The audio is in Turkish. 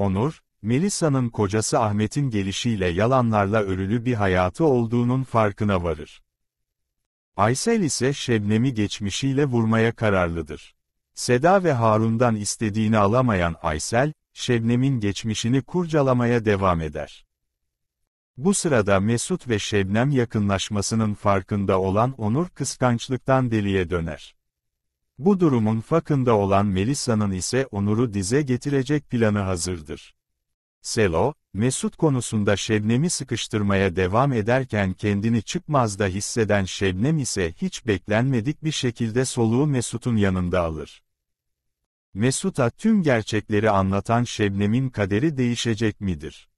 Onur, Melisa'nın kocası Ahmet'in gelişiyle yalanlarla örülü bir hayatı olduğunun farkına varır. Aysel ise Şebnem'i geçmişiyle vurmaya kararlıdır. Seda ve Harun'dan istediğini alamayan Aysel, Şebnem'in geçmişini kurcalamaya devam eder. Bu sırada Mesut ve Şebnem yakınlaşmasının farkında olan Onur kıskançlıktan deliye döner. Bu durumun farkında olan Melisa'nın ise Onur'u dize getirecek planı hazırdır. Selo, Mesut konusunda Şebnem'i sıkıştırmaya devam ederken kendini çıkmazda hisseden Şebnem ise hiç beklenmedik bir şekilde soluğu Mesut'un yanında alır. Mesut'a tüm gerçekleri anlatan Şebnem'in kaderi değişecek midir?